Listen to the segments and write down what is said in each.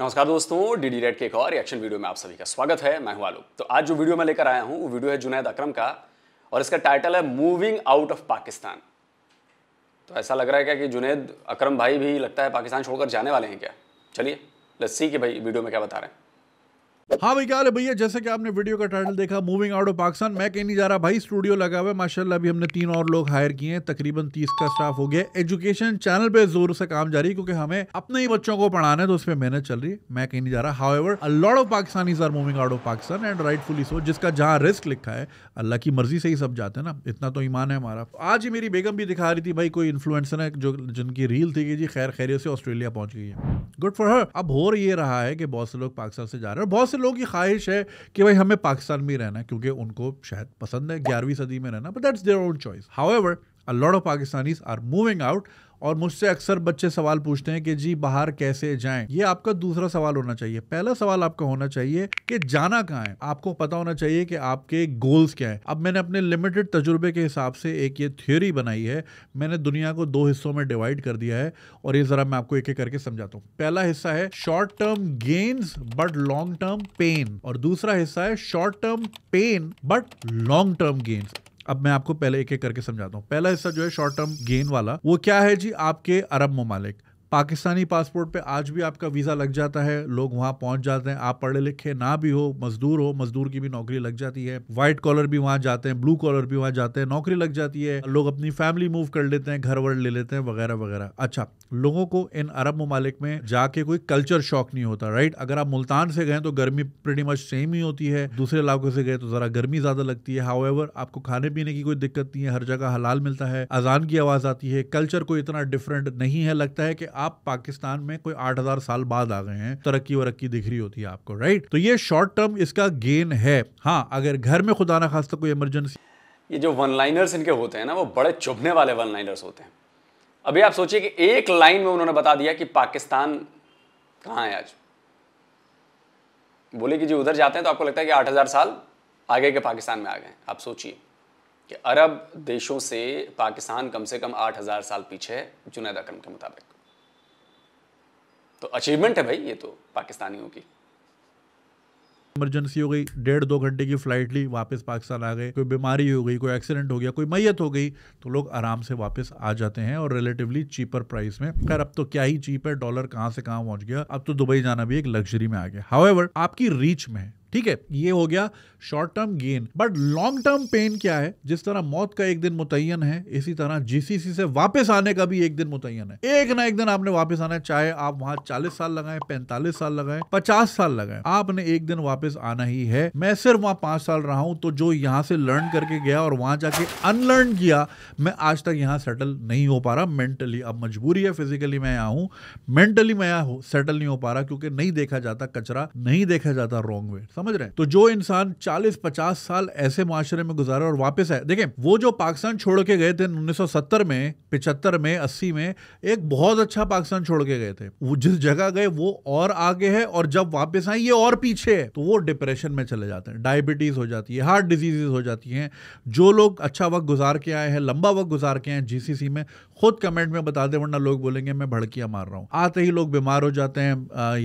नमस्कार दोस्तों D D red के एक और रिएक्शन वीडियो में आप सभी का स्वागत है मैं हूं आलोक तो आज जो वीडियो मैं लेकर आया हूं वो वीडियो है जुनैद अकरम का और इसका टाइटल है मूविंग आउट ऑफ पाकिस्तान तो ऐसा लग रहा है क्या कि जुनैद अकरम भाई भी लगता है पाकिस्तान छोड़कर जाने वाले हैं क्या चलिए लस्सी के भाई वीडियो में क्या बता रहे हैं हाँ भाई क्या भैया जैसे कि आपने वीडियो का टाइटल देखा मूविंग आउट ऑफ पाकिस्तान मैं कहीं नहीं जा रहा भाई स्टूडियो लगा हुआ है माशाल्लाह अभी हमने तीन और लोग हायर किए हैं तकरीबन तीस का स्टाफ हो गया एजुकेशन चैनल पे जोर से काम जारी क्योंकि हमें अपने ही बच्चों को पढ़ाना है तो उस पर मेहनत चल रही है मैं कहीं नहीं जा रहा however lot of Pakistan is are moving out of Pakistan and right so जिसका जहाँ रिस्क लिखा है अल्लाह की मर्जी से ही सब जाते हैं ना इतना तो ईमान है हमारा आज ही मेरी बेगम भी दिखा रही थी भाई कोई इन्फ्लुएंसर है जो जिनकी रील थी कि जी खैर खैरियों से ऑस्ट्रेलिया पहुंच गई है गुड फॉर हर अब हो ये रहा है कि बहुत से लोग पाकिस्तान से जा रहे हैं बहुत से लोगों की ख्वाहिश है कि भाई हमें पाकिस्तान में ही रहना है क्योंकि उनको शायद पसंद है ग्यारहवीं सदी में रहना but that's their own choice however a lot of Pakistanis are moving out और मुझसे अक्सर बच्चे सवाल पूछते हैं कि जी बाहर कैसे जाएं ये आपका दूसरा सवाल होना चाहिए पहला सवाल आपका होना चाहिए कि जाना कहाँ है आपको पता होना चाहिए कि आपके गोल्स क्या है अब मैंने अपने लिमिटेड तजुर्बे के हिसाब से एक ये थ्योरी बनाई है मैंने दुनिया को दो हिस्सों में डिवाइड कर दिया है और ये जरा मैं आपको एक एक करके समझाता हूँ पहला हिस्सा है short term gains but long term pain और दूसरा हिस्सा है short term pain but long term gains अब मैं आपको पहले एक एक करके समझाता हूँ पहला हिस्सा जो है शॉर्ट टर्म गेन वाला वो क्या है जी आपके अरब ममालिक पाकिस्तानी पासपोर्ट पे आज भी आपका वीज़ा लग जाता है लोग वहाँ पहुँच जाते हैं आप पढ़े लिखे ना भी हो मजदूर हो मजदूर की भी नौकरी लग जाती है वाइट कॉलर भी वहाँ जाते हैं ब्लू कॉलर भी वहाँ जाते हैं नौकरी लग जाती है लोग अपनी फैमिली मूव कर लेते हैं घर वर ले लेते हैं वगैरह वगैरह अच्छा लोगों को इन अरब ममालिक में जाके कोई कल्चर शॉक नहीं होता राइट अगर आप मुल्तान से गए तो गर्मी प्रेटी मच सेम ही होती है दूसरे इलाकों से गए तो ज़रा गर्मी ज़्यादा लगती है हाउएवर आपको खाने पीने की कोई दिक्कत नहीं है हर जगह हलाल मिलता है अजान की आवाज़ आती है कल्चर कोई इतना डिफरेंट नहीं है लगता है कि आप आप पाकिस्तान में कोई आठ हजार साल बाद आ गए हैं तरक्की वरक्की दिख रही होती है आपको राइट तो ये शॉर्ट टर्म इसका गेन है हाँ अगर घर में खुदा ना खास्ता कोई इमरजेंसी ये जो वन लाइनर्स इनके होते हैं ना वो बड़े चुभने वाले वन लाइनर्स होते हैं अभी आप सोचिए कि एक लाइन में उन्होंने बता दिया कि पाकिस्तान कहाँ है आज बोले कि जी उधर जाते हैं तो आपको लगता है कि आठ हजार साल आगे के पाकिस्तान में आ गए आप सोचिए कि अरब देशों से पाकिस्तान कम से कम आठ हजार साल पीछे है जुनेदा अकरम के मुताबिक तो अचीवमेंट है भाई ये तो पाकिस्तानियों की इमरजेंसी हो गई डेढ़ दो घंटे की फ्लाइट ली वापस पाकिस्तान आ गए कोई बीमारी हो गई कोई एक्सीडेंट हो गया कोई मैयत हो गई तो लोग आराम से वापस आ जाते हैं और रिलेटिवली चीपर प्राइस में खैर अब तो क्या ही चीप है डॉलर कहाँ से कहाँ पहुंच गया अब तो दुबई जाना भी एक लग्जरी में आ गया हाउएवर आपकी रीच में ठीक है ये हो गया short term gain but long term pain क्या है जिस तरह मौत का एक दिन मुतयन है इसी तरह जीसीसी से वापस आने का भी एक दिन मुतयन है एक ना एक दिन आपने वापस आना है चाहे आप वहां चालीस साल लगाए पैंतालीस साल लगाए पचास साल लगाए आपने एक दिन वापस आना ही है मैं सिर्फ वहां पांच साल रहा हूं तो जो यहां से लर्न करके गया और वहां जाके अनलर्न किया मैं आज तक यहाँ सेटल नहीं हो पा रहा मेंटली अब मजबूरी है फिजिकली मैं यहां हूँ मेंटली मैं यहां सेटल नहीं हो पा रहा क्योंकि नहीं देखा जाता कचरा नहीं देखा जाता रॉन्ग वे समझ रहे हैं तो जो इंसान 40-50 साल ऐसे माशरे में गुजारा और वापस आए देखें वो जो पाकिस्तान छोड़ के गए थे 1970 में 75 में 80 में एक बहुत अच्छा पाकिस्तान छोड़ के गए थे वो जिस जगह गए वो और आगे है और जब वापस आए ये और पीछे है तो वो डिप्रेशन में चले जाते हैं डायबिटीज़ हो जाती है हार्ट डिजीजेज हो जाती हैं जो लोग अच्छा वक्त गुजार के आए हैं लंबा वक्त गुजार के आए हैं जीसीसी में खुद कमेंट में बता दें वरना लोग बोलेंगे मैं भड़कियाँ मार रहा हूँ आते ही लोग बीमार हो जाते हैं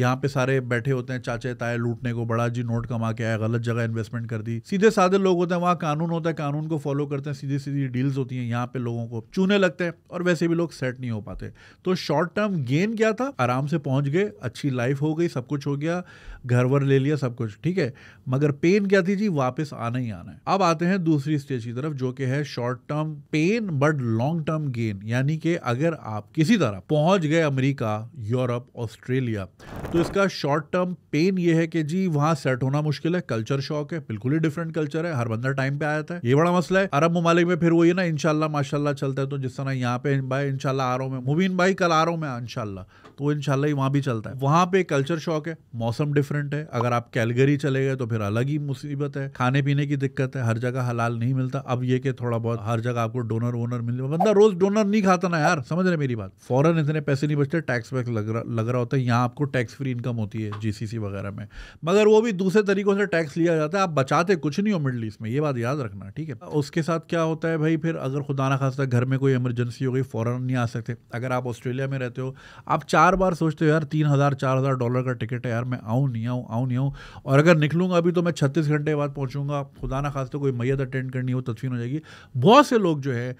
यहाँ पे सारे बैठे होते हैं चाचे ताए लूटने को बड़ा जी नोट नोट कमा के आया गलत जगह इन्वेस्टमेंट कर दी सीधे साधे लोग होते हैं वहाँ कानून होता है कानून को फॉलो करते हैं सीधी सीधी डील्स होती हैं यहाँ पे लोगों को चूने लगते हैं और वैसे भी लोग सेट नहीं हो पाते तो शॉर्ट टर्म गेन क्या था आराम से पहुँच गए अच्छी लाइफ हो गई सब कुछ हो गया घर वर ले लिया सब कुछ ठीक है मगर पेन क्या थी जी वापस आना ही आना है अब आते हैं दूसरी स्टेज की तरफ जो कि है short term pain but long term gain यानी कि अगर आप किसी तरह पहुंच गए अमेरिका यूरोप ऑस्ट्रेलिया तो इसका शॉर्ट टर्म पेन ये है कि जी वहां सेट होना मुश्किल है कल्चर शॉक है बिल्कुल ही डिफरेंट कल्चर है हर बंदा टाइम पे आया था है ये बड़ा मसला है अरब ममालिक में फिर वही ना इनशाला माशाला चलता है तो जिस तरह यहाँ पे भाई इनशाला आ रहा हूँ मैं मुबीन भाई कल आ रहा हूँ मैं इनशाला तो इनशाला ही वहाँ भी चलता है वहाँ पे कल्चर शॉक है मौसम डिफरेंट है अगर आप कैलगरी चले गए तो फिर अलग ही मुसीबत है खाने पीने की दिक्कत है हर जगह हलाल नहीं मिलता अब ये थोड़ा बहुत हर जगह आपको डोनर वोनर मिल बंदा रोज डोनर नहीं खाता ना यार समझ रहे मेरी बात फॉरन इतने पैसे नहीं बचते टैक्स वैक्स लग रहा लग रहा होता है यहाँ आपको टैक्स फ्री इनकम होती है जीसीसी वगैरह में मगर वो भी दूसरे दूसरे तरीकों से टैक्स लिया जाता है आप बचाते कुछ नहीं हो मिडल ईस्ट में ये बात याद रखना ठीक है उसके साथ क्या होता है भाई फिर अगर खुदा ना खास्ता घर में कोई इमरजेंसी हो गई फ़ौरन नहीं आ सकते अगर आप ऑस्ट्रेलिया में रहते हो आप चार बार सोचते हो यार तीन हज़ार चार हज़ार डॉलर का टिकट है यार मैं आऊँ नहीं आऊँ आऊँ नहीं आऊँ और अगर निकलूँगा अभी तो मैं छत्तीस घंटे बाद पहुँचूँगा खुदा ना खास्ता कोई मैयत अटेंड करनी हो तदफीन हो जाएगी बहुत से लोग जो है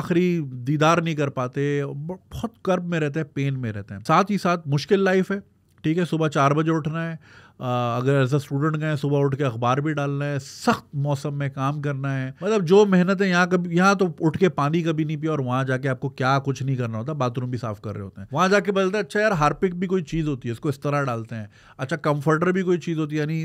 आखिरी दीदार नहीं कर पाते बहुत कर्ब में रहते हैं पेन में रहते हैं साथ ही साथ मुश्किल लाइफ है ठीक है सुबह चार बजे उठना है अगर एज अ स्टूडेंट गए सुबह उठ के अखबार भी डालना है सख्त मौसम में काम करना है मतलब जो मेहनत है यहाँ कभी यहाँ तो उठ के पानी कभी नहीं पिया और वहाँ जाके आपको क्या कुछ नहीं करना होता बाथरूम भी साफ कर रहे होते हैं वहाँ जाके बोलते हैं अच्छा यार हार्पिक भी कोई चीज़ होती है इसको इस तरह डालते हैं अच्छा कंफर्टर भी कोई चीज़ होती है यानी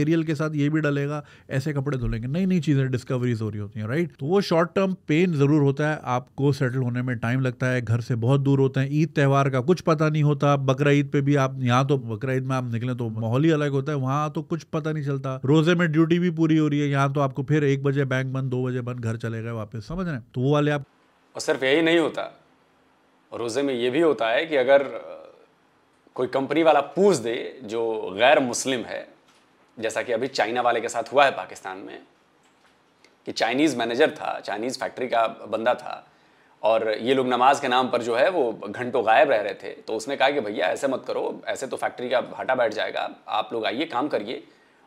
एरियल के साथ ये भी डलेगा ऐसे कपड़े धुलेंगे नई नई चीज़ें डिस्कवरीज हो रही होती हैं राइट तो वो शॉर्ट टर्म पेन ज़रूर होता है आपको सेटल होने में टाइम लगता है घर से बहुत दूर होते हैं ईद त्यौहार का कुछ पता नहीं होता बकरा ईद पर भी आप यहाँ तो बकरा ईद में आप निकलें तो माहौल ही अलग होता है वहां तो कुछ पता नहीं चलता रोजे में ड्यूटी भी पूरी हो रही है यहाँ तो आपको फिर एक बजे बैंक बंद दो बजे बंद घर चले गए वापस समझ रहे हैं तो वो वाले आप और सिर्फ यही नहीं होता रोजे में ये भी होता है कि अगर कोई कंपनी वाला पूछ दे जो गैर मुस्लिम है जैसा कि अभी चाइना वाले के साथ हुआ है पाकिस्तान में कि चाइनीज़ मैनेजर था चाइनीज़ फैक्ट्री का बंदा था और ये लोग नमाज के नाम पर जो है वो घंटों गायब रह रहे थे तो उसने कहा कि भैया ऐसे मत करो ऐसे तो फैक्ट्री का घाटा बैठ जाएगा आप लोग आइए काम करिए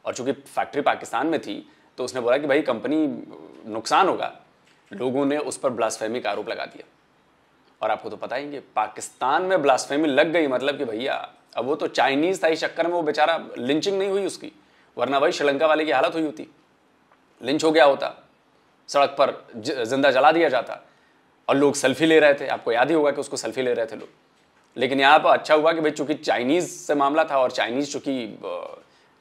और चूंकि फैक्ट्री पाकिस्तान में थी तो उसने बोला कि भाई कंपनी नुकसान होगा लोगों ने उस पर ब्लास्फेमी का आरोप लगा दिया और आपको तो पता ही कि पाकिस्तान में ब्लास्फेमी लग गई मतलब कि भैया अब वो तो चाइनीज़ था इस चक्कर में वो बेचारा लिंचिंग नहीं हुई उसकी वरना भाई श्रीलंका वाले की हालत हुई होती लिंच हो गया होता सड़क पर जिंदा जला दिया जाता और लोग सेल्फी ले रहे थे आपको याद ही होगा कि उसको सेल्फी ले रहे थे लोग लेकिन यहाँ पर अच्छा हुआ कि भाई चूंकि चाइनीज़ से मामला था और चाइनीज़ चूंकि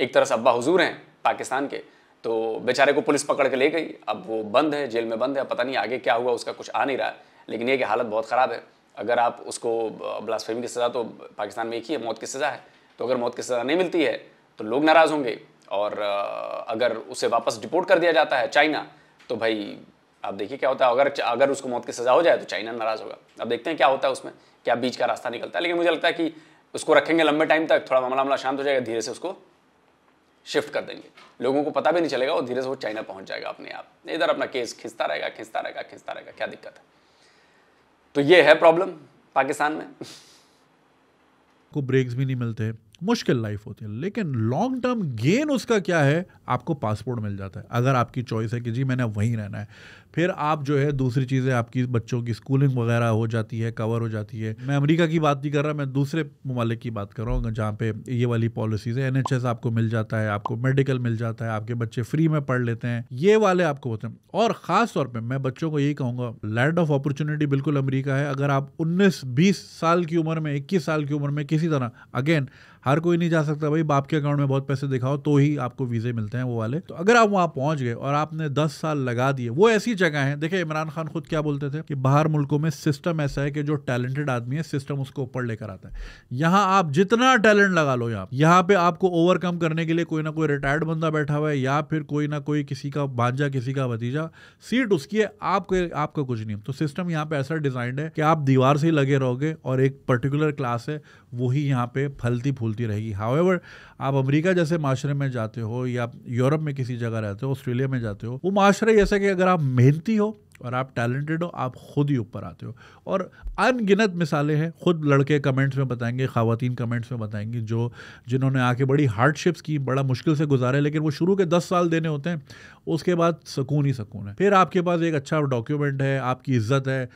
एक तरह से अब्बा हजूर हैं पाकिस्तान के तो बेचारे को पुलिस पकड़ के ले गई अब वो बंद है जेल में बंद है पता नहीं आगे क्या हुआ उसका कुछ आ नहीं रहा लेकिन ये कि हालत बहुत ख़राब है अगर आप उसको ब्लास्फेमी की सज़ा तो पाकिस्तान में एक ही है मौत की सज़ा है तो अगर मौत की सज़ा नहीं मिलती है तो लोग नाराज़ होंगे और अगर उसे वापस डिपोर्ट कर दिया जाता है चाइना तो भाई अब देखिए क्या होता है अगर अगर उसको मौत की सज़ा हो जाए तो चाइना नाराज़ होगा अब देखते हैं क्या होता है उसमें क्या बीच का रास्ता निकलता है लेकिन मुझे लगता है कि उसको रखेंगे लंबे टाइम तक थोड़ा मामला मामला शांत हो जाएगा धीरे से उसको शिफ्ट कर देंगे लोगों को पता भी नहीं चलेगा और धीरे से वो चाइना पहुंच जाएगा अपने आप इधर अपना केस खींचता रहेगा खींचता रहेगा खींचता रहेगा क्या दिक्कत है तो ये है प्रॉब्लम पाकिस्तान में को ब्रेक्स भी नहीं मिलते मुश्किल लाइफ होती है लेकिन लॉन्ग टर्म गेन उसका क्या है आपको पासपोर्ट मिल जाता है अगर आपकी चॉइस है कि जी मैंने वहीं रहना है फिर आप जो है दूसरी चीज़ें आपकी बच्चों की स्कूलिंग वगैरह हो जाती है कवर हो जाती है मैं अमेरिका की बात नहीं कर रहा मैं दूसरे ममालिक की बात कर रहा हूँ जहाँ पे ये वाली पॉलिसीज़ है एन आपको मिल जाता है आपको मेडिकल मिल जाता है आपके बच्चे फ्री में पढ़ लेते हैं ये वाले आपको होते हैं और ख़ास तौर पर मैं बच्चों को यही कहूँगा लैंड ऑफ अपॉर्चुनिटी बिल्कुल अमरीका है अगर आप उन्नीस बीस साल की उम्र में इक्कीस साल की उम्र में किसी तरह अगेन हर कोई नहीं जा सकता भाई बाप के अकाउंट में बहुत पैसे दिखाओ तो ही आपको वीज़े मिलते हैं वो वाले तो अगर आप वहां पहुंच गए और आपने दस साल लगा दिए वो ऐसी जगह है देखिए इमरान खान खुद क्या बोलते थे कि बाहर मुल्कों में सिस्टम ऐसा है कि जो टैलेंटेड आदमी है सिस्टम उसको ऊपर लेकर आता है यहाँ आप जितना टैलेंट लगा लो यहाँ यहाँ पे आपको ओवरकम करने के लिए कोई ना कोई रिटायर्ड बंदा बैठा हुआ है या फिर कोई ना कोई किसी का भांजा किसी का भतीजा सीट उसकी है आपके आपका कुछ नहीं तो सिस्टम यहाँ पे ऐसा डिजाइंड है कि आप दीवार से ही लगे रहोगे और एक पर्टिकुलर क्लास है वही यहाँ पे फलती फूलती रहेगी हावेवर आप अमेरिका जैसे माशरे में जाते हो या यूरोप में किसी जगह रहते हो ऑस्ट्रेलिया में जाते हो वो माशरे ऐसे कि अगर आप मेहनती हो और आप टैलेंटेड हो आप खुद ही ऊपर आते हो और अनगिनत मिसालें हैं खुद लड़के कमेंट्स में बताएंगे खातन कमेंट्स में बताएंगी जो जिन्होंने आके बड़ी हार्डशिप्स की बड़ा मुश्किल से गुजारे लेकिन वो शुरू के दस साल देने होते हैं उसके बाद सुकून ही सुकून है फिर आपके पास एक अच्छा डॉक्यूमेंट है आपकी इज्जत है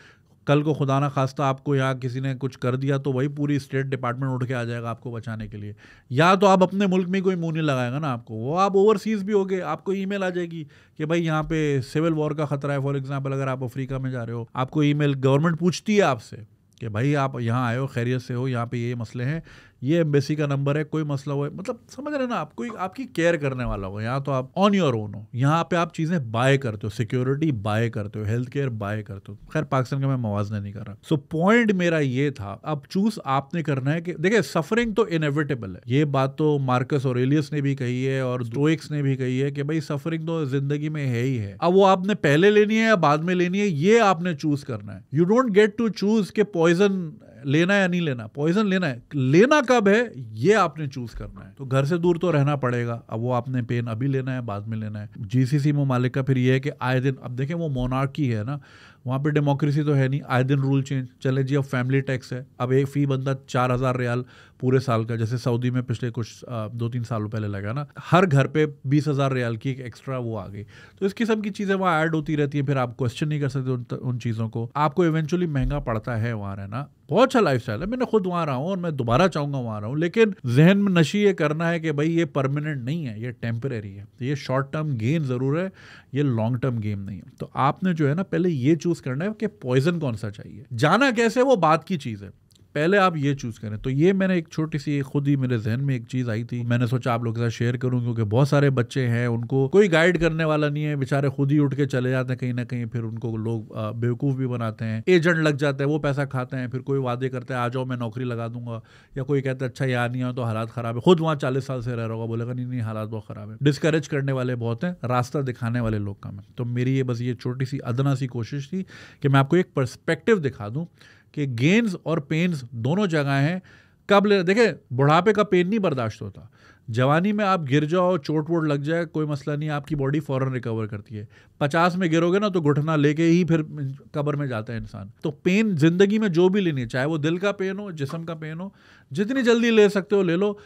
कल को खुदा ना खास्ता आपको यहाँ किसी ने कुछ कर दिया तो वही पूरी स्टेट डिपार्टमेंट उठ के आ जाएगा आपको बचाने के लिए या तो आप अपने मुल्क में कोई मुँह नहीं लगाएगा ना आपको वो आप ओवरसीज़ भी हो गए आपको ईमेल आ जाएगी कि भाई यहाँ पे सिविल वॉर का ख़तरा है फॉर एग्जाम्पल अगर आप अफ्रीका में जा रहे हो आपको ईमेल गवर्नमेंट पूछती है आपसे कि भाई आप यहाँ आए हो खैरियत से हो यहाँ पे ये मसले हैं ये एम्बेसी का नंबर है कोई मसला हुआ है मतलब समझ रहे ना आप कोई आपकी केयर करने वाला हो यहाँ तो आप ऑन योर ओन हो यहाँ पे आप चीज़ें बाय करते हो सिक्योरिटी बाय करते हो हेल्थ केयर बाय करते हो खैर पाकिस्तान का मैं मुवाजना नहीं कर रहा सो so, पॉइंट मेरा ये था अब चूज आपने करना है कि देखिए सफरिंग तो इनएविटेबल है ये बात तो मार्कस और ने भी कही है और दोइक्स ने भी कही है कि भाई सफरिंग तो जिंदगी में है ही है अब वो आपने पहले लेनी है या बाद में लेनी है ये आपने चूज करना है you don't get to choose के पॉइजन लेना या नहीं लेना पॉइजन लेना है लेना कब है ये आपने चूज करना है तो घर से दूर तो रहना पड़ेगा अब वो आपने पेन अभी लेना है बाद में लेना है जीसीसी ममालिक का फिर ये है कि आए दिन अब देखें वो मोनार्की है ना वहाँ पे डेमोक्रेसी तो है नहीं आए दिन रूल चेंज चले जी अब फैमिली टैक्स है अब एक फ़ी बनता चार हज़ार रियाल पूरे साल का जैसे सऊदी में पिछले कुछ दो तीन सालों पहले लगा ना हर घर पे बीस हज़ार रियाल की एक एक्स्ट्रा वो आ गई तो इस किस्म की चीज़ें वहाँ ऐड होती रहती है फिर आप क्वेश्चन नहीं कर सकते उन, उन चीज़ों को आपको इवेंचुअली महंगा पड़ता है वहाँ रहना बहुत अच्छा लाइफ है मैंने खुद वहाँ रहा हूँ और मैं दोबारा चाहूँगा वहाँ रहा हूँ लेकिन जहन में नशी ये करना है कि भाई ये परमानेंट नहीं है ये टेम्परेरी तो है ये शॉर्ट टर्म गेन ज़रूर है ये लॉन्ग टर्म गेम नहीं है तो आपने जो है ना पहले ये चूज चूज करना है कि पॉइजन कौन सा चाहिए जाना कैसे वो बात की चीज है पहले आप ये चूज़ करें तो ये मैंने एक छोटी सी खुद ही मेरे जहन में एक चीज़ आई थी मैंने सोचा आप लोगों के साथ शेयर करूँ क्योंकि बहुत सारे बच्चे हैं उनको कोई गाइड करने वाला नहीं है बेचारे खुद ही उठ के चले जाते हैं कहीं ना कहीं फिर उनको लोग बेवकूफ़ भी बनाते हैं एजेंट लग जाते हैं वो पैसा खाते हैं फिर कोई वादे करते हैं आ जाओ मैं नौकरी लगा दूंगा या कोई कहता है अच्छा यहाँ नहीं आओ तो हालात ख़राब है खुद वहाँ चालीस साल से रह रहा होगा बोलेगा नहीं नहीं हालात बहुत ख़राब है डिस्करेज करने वाले बहुत हैं रास्ता दिखाने वाले लोग का मैं तो मेरी ये बस ये छोटी सी अदना सी कोशिश थी कि मैं आपको एक परस्पेक्टिव दिखा दूँ कि गेंस और पेंस दोनों जगह हैं कब ले देखें बुढ़ापे का पेन नहीं बर्दाश्त होता जवानी में आप गिर जाओ चोट वोट लग जाए कोई मसला नहीं आपकी बॉडी फ़ौरन रिकवर करती है पचास में गिरोगे ना तो घुटना लेके ही फिर कब्र में जाता है इंसान तो पेन ज़िंदगी में जो भी लेनी है चाहे वो दिल का पेन हो जिसम का पेन हो जितनी जल्दी ले सकते हो ले लो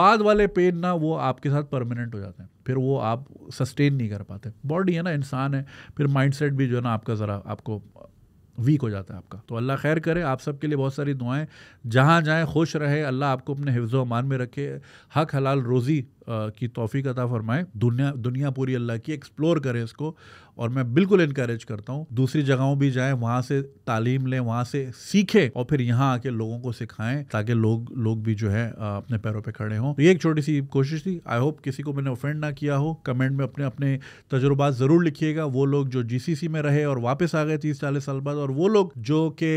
बाद वाले पेन ना वो आपके साथ परमानेंट हो जाते हैं फिर वो आप सस्टेन नहीं कर पाते बॉडी है ना इंसान है फिर माइंड भी जो है ना आपका ज़रा आपको वीक हो जाता है आपका तो अल्लाह खैर करे आप सबके लिए बहुत सारी दुआएं जहाँ जाएँ खुश रहे अल्लाह आपको अपने हिफ्ज़ अमान में रखे हक हलाल रोज़ी की तोफ़ी अता फरमाए दुनिया दुनिया पूरी अल्लाह की एक्सप्लोर करें इसको और मैं बिल्कुल इनक्रेज करता हूँ दूसरी जगहों भी जाए वहाँ से तालीम लें वहाँ से सीखें और फिर यहाँ आके लोगों को सिखाएं ताकि लोग लोग भी जो है अपने पैरों पर पे खड़े हों तो ये एक छोटी सी कोशिश थी आई होप किसी को मैंने ऑफेंड ना किया हो कमेंट में अपने अपने तजुर्बात ज़रूर लिखिएगा वो लोग जो सी में रहे और वापस आ गए तीस चालीस साल बाद और वो लोग जो कि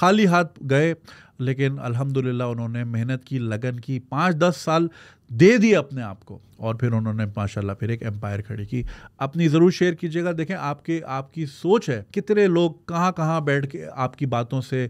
खाली हाथ गए लेकिन अल्हम्दुलिल्लाह उन्होंने मेहनत की लगन की पाँच दस साल दे दिए अपने आप को और फिर उन्होंने माशाल्लाह फिर एक एम्पायर खड़ी की अपनी ज़रूर शेयर कीजिएगा देखें आपके आपकी सोच है कितने लोग कहाँ कहाँ बैठ के आपकी बातों से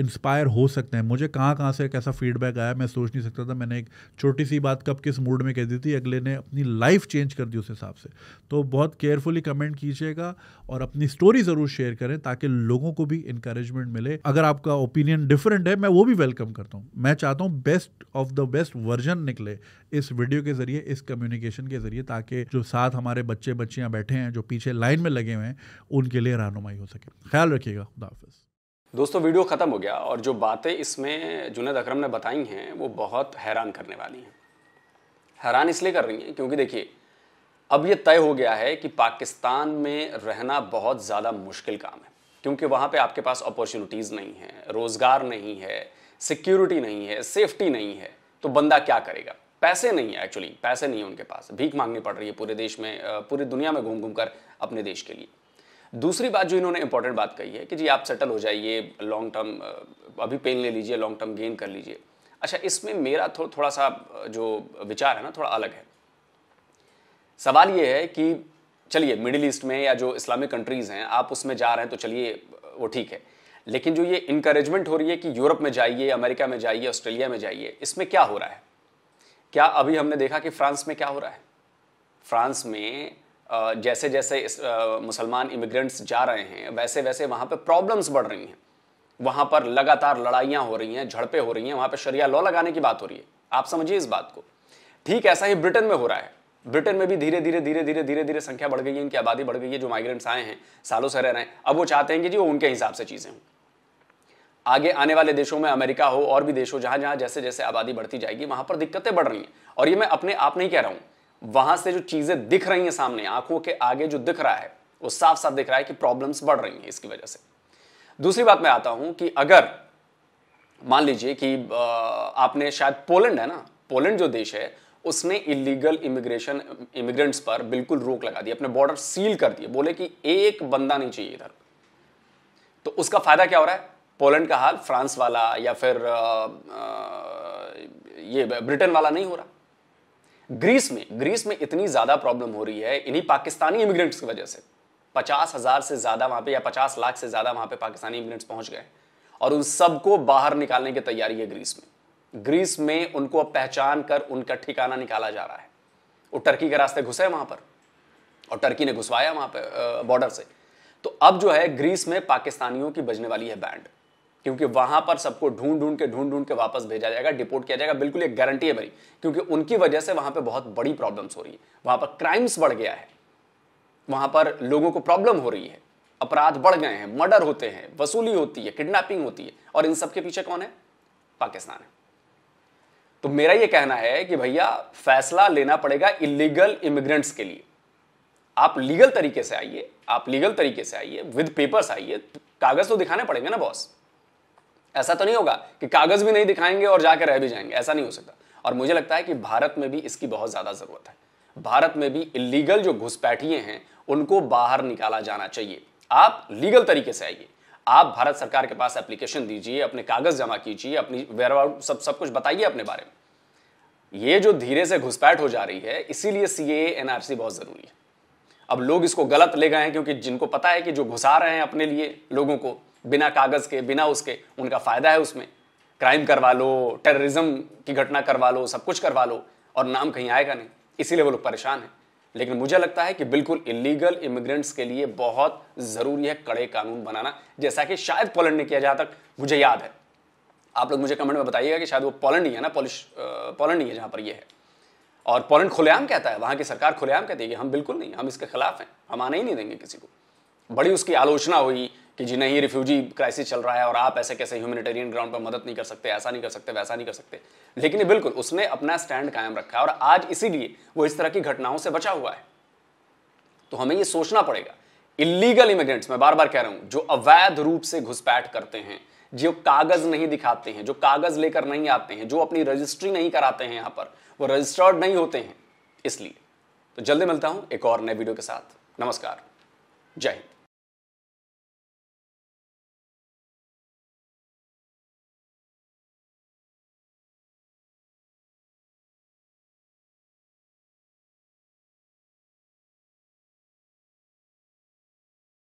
इंस्पायर हो सकते हैं मुझे कहाँ कहाँ से कैसा फीडबैक आया मैं सोच नहीं सकता था मैंने एक छोटी सी बात कब किस मूड में कह दी थी अगले ने अपनी लाइफ चेंज कर दी उस हिसाब से तो बहुत केयरफुली कमेंट कीजिएगा और अपनी स्टोरी ज़रूर शेयर करें ताकि लोगों को भी इंकरेजमेंट मिले अगर आपका ओपिनियन डिफरेंट है है मैं वो भी वेलकम करता हूँ मैं चाहता हूँ best of the best version निकले इस वीडियो के जरिए इस कम्युनिकेशन के जरिए ताकि जो साथ हमारे बच्चे बच्चियाँ बैठे हैं जो पीछे लाइन में लगे हुए हैं उनके लिए रहनुमाई हो सके ख्याल रखिएगा हाफ दोस्तों वीडियो ख़त्म हो गया और जो बातें इसमें जुनेद अकरम ने बताई हैं वो बहुत हैरान करने वाली हैं हैरान इसलिए कर रही हैं क्योंकि देखिए अब ये तय हो गया है कि पाकिस्तान में रहना बहुत ज़्यादा मुश्किल काम है क्योंकि वहाँ पे आपके पास अपॉर्चुनिटीज़ नहीं है रोज़गार नहीं है सिक्योरिटी नहीं है सेफ्टी नहीं है तो बंदा क्या करेगा पैसे नहीं है एक्चुअली पैसे नहीं है उनके पास भीख मांगनी पड़ रही है पूरे देश में पूरी दुनिया में घूम घूम कर अपने देश के लिए दूसरी बात जो इन्होंने इंपॉर्टेंट बात कही है कि जी आप सेटल हो जाइए लॉन्ग टर्म अभी पेन ले लीजिए लॉन्ग टर्म गेन कर लीजिए अच्छा इसमें मेरा थो, थोड़ा सा जो विचार है ना थोड़ा अलग है सवाल ये है कि चलिए मिडिल ईस्ट में या जो इस्लामिक कंट्रीज़ हैं आप उसमें जा रहे हैं तो चलिए वो ठीक है लेकिन जो ये इंकरेजमेंट हो रही है कि यूरोप में जाइए अमेरिका में जाइए ऑस्ट्रेलिया में जाइए इसमें क्या हो रहा है क्या अभी हमने देखा कि फ्रांस में क्या हो रहा है फ्रांस में जैसे जैसे मुसलमान इमिग्रेंट्स जा रहे हैं वैसे वैसे वहाँ पर प्रॉब्लम्स बढ़ रही हैं वहाँ पर लगातार लड़ाइयाँ हो रही हैं झड़पें हो रही हैं वहाँ पर शरिया लॉ लगाने की बात हो रही है आप समझिए इस बात को ठीक ऐसा ही ब्रिटेन में हो रहा है ब्रिटेन में भी धीरे धीरे धीरे धीरे धीरे धीरे संख्या बढ़ गई है इनकी आबादी बढ़ गई है जो माइग्रेंट्स आए हैं सालों से रह रहे हैं अब वो चाहते हैं कि जी वो उनके हिसाब से चीज़ें हों आगे आने वाले देशों में अमेरिका हो और भी देश हो जहां जहां जैसे जैसे आबादी बढ़ती जाएगी वहां पर दिक्कतें बढ़ रही हैं और ये मैं अपने आप नहीं कह रहा हूं वहां से जो चीजें दिख रही हैं सामने आंखों के आगे जो दिख रहा है वो साफ साफ दिख रहा है कि प्रॉब्लम्स बढ़ रही हैं इसकी वजह से दूसरी बात मैं आता हूं कि अगर मान लीजिए कि आपने शायद पोलैंड है ना पोलैंड जो देश है उसने इलीगल इमिग्रेशन इमिग्रेंट्स पर बिल्कुल रोक लगा दी अपने बॉर्डर सील कर दिए बोले कि एक बंदा नहीं चाहिए इधर तो उसका फायदा क्या हो रहा है पोलैंड का हाल फ्रांस वाला या फिर आ, आ, ये ब्रिटेन वाला नहीं हो रहा ग्रीस में ग्रीस में इतनी ज्यादा प्रॉब्लम हो रही है इन्हीं पाकिस्तानी इमिग्रेंट्स की वजह से पचास हजार से ज्यादा वहां पे या पचास लाख से ज्यादा वहां पे पाकिस्तानी इमिग्रेंट्स पहुंच गए और उन सबको बाहर निकालने की तैयारी है ग्रीस में ग्रीस में उनको अब पहचान कर उनका ठिकाना निकाला जा रहा है वो टर्की के रास्ते घुसे वहां पर और टर्की ने घुसवाया वहां पर बॉर्डर से तो अब जो है ग्रीस में पाकिस्तानियों की बजने वाली है बैंड क्योंकि वहां पर सबको ढूंढ ढूंढ के ढूंढ ढूंढ के वापस भेजा जाएगा डिपोर्ट किया जाएगा बिल्कुल एक गारंटी है भाई क्योंकि उनकी वजह से वहां पर बहुत बड़ी प्रॉब्लम्स हो रही है वहां पर क्राइम्स बढ़ गया है वहां पर लोगों को प्रॉब्लम हो रही है अपराध बढ़ गए हैं मर्डर होते हैं वसूली होती है किडनैपिंग होती है और इन सब के पीछे कौन है पाकिस्तान है तो मेरा यह कहना है कि भैया फैसला लेना पड़ेगा इलीगल इमिग्रेंट्स के लिए आप लीगल तरीके से आइए आप लीगल तरीके से आइए विद पेपर्स आइए कागज तो दिखाने पड़ेंगे ना बॉस ऐसा तो नहीं होगा कि कागज भी नहीं दिखाएंगे और जाकर रह भी जाएंगे ऐसा नहीं हो सकता और मुझे लगता है कि भारत में भी इसकी बहुत ज्यादा जरूरत है भारत में भी इलीगल जो घुसपैठिए हैं उनको बाहर निकाला जाना चाहिए आप लीगल तरीके से आइए आप भारत सरकार के पास एप्लीकेशन दीजिए अपने कागज जमा कीजिए अपनी वेयर सब सब कुछ बताइए अपने बारे में ये जो धीरे से घुसपैठ हो जा रही है इसीलिए सी एनआरसी बहुत जरूरी है अब लोग इसको गलत ले गए हैं क्योंकि जिनको पता है कि जो घुसा रहे हैं अपने लिए लोगों को बिना कागज के बिना उसके उनका फायदा है उसमें क्राइम करवा लो टेररिज्म की घटना करवा लो सब कुछ करवा लो और नाम कहीं आएगा नहीं इसीलिए वो लोग परेशान हैं लेकिन मुझे लगता है कि बिल्कुल इलीगल इमिग्रेंट्स के लिए बहुत ज़रूरी है कड़े कानून बनाना जैसा कि शायद पोलैंड ने किया जहां तक मुझे याद है आप लोग मुझे कमेंट में बताइएगा कि शायद वो पोलैंड ही है ना पोलिश पोलैंड ही है जहां पर यह है और पोलैंड खुलेआम कहता है वहां की सरकार खुलेआम कहती है कि हम बिल्कुल नहीं हम इसके खिलाफ हैं हम आने ही नहीं देंगे किसी को बड़ी उसकी आलोचना हुई कि जी नहीं रिफ्यूजी क्राइसिस चल रहा है और आप ऐसे कैसे ह्यूमेटेरियन ग्राउंड पर मदद नहीं कर सकते ऐसा नहीं कर सकते वैसा नहीं कर सकते लेकिन बिल्कुल उसने अपना स्टैंड कायम रखा है और आज इसीलिए वो इस तरह की घटनाओं से बचा हुआ है तो हमें ये सोचना पड़ेगा इलीगल इमिग्रेंट्स मैं बार बार कह रहा हूं जो अवैध रूप से घुसपैठ करते हैं जो कागज नहीं दिखाते हैं जो कागज लेकर नहीं आते हैं जो अपनी रजिस्ट्री नहीं कराते हैं यहां पर वो रजिस्टर्ड नहीं होते हैं इसलिए तो जल्दी मिलता हूं एक और नए वीडियो के साथ नमस्कार जय हिंद